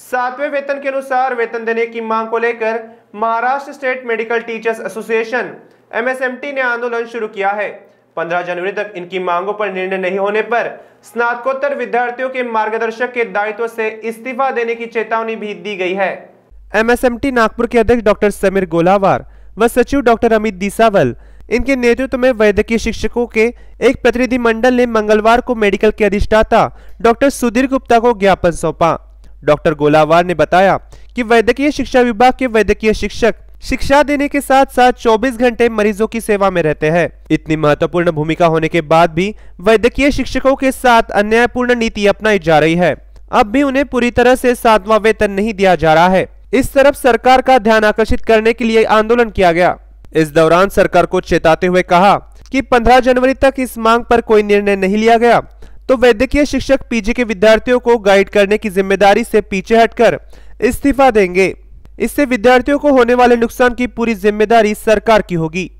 सातवें वेतन के अनुसार वेतन देने की मांग को लेकर Maharashtra state medical teachers association MSMT ने आंदोलन शुरू किया है 15 जनवरी तक इनकी मांगों पर निर्णय नहीं होने पर स्नातकोत्तर विद्यार्थियों के मार्गदर्शक के दायित्व से इस्तीफा देने की चेतावनी भी दी गई है एमएसएमटी नागपुर के अध्यक्ष डॉक्टर समीर गोलावार व सचिव डॉक्टर अमित दिसावल इनके नेतृत्व में वैद्यकीय शिक्षकों के एक प्रतिनिधि मंडल ने मंगलवार को मेडिकल के अधिष्ठाता डॉक्टर सुधीर गुप्ता को ज्ञापन सौंपा डॉक्टर गोलावार ने बताया कि वैद्यकीय शिक्षा विभाग के वैद्यकीय शिक्षक शिक्षा देने के साथ साथ 24 घंटे मरीजों की सेवा में रहते हैं इतनी महत्वपूर्ण भूमिका होने के बाद भी वैद्यकीय शिक्षकों के साथ अन्यायपूर्ण नीति अपनाई जा रही है अब भी उन्हें पूरी तरह से सातवा वेतन नहीं दिया जा रहा है इस तरफ सरकार का ध्यान आकर्षित करने के लिए आंदोलन किया गया इस दौरान सरकार को चेताते हुए कहा कि 15 जनवरी तक इस मांग पर कोई निर्णय नहीं लिया गया तो वैद्यकीय शिक्षक पीजी के विद्यार्थियों को गाइड करने की जिम्मेदारी से पीछे हटकर इस्तीफा देंगे इससे विद्यार्थियों को होने वाले नुकसान की पूरी जिम्मेदारी सरकार की होगी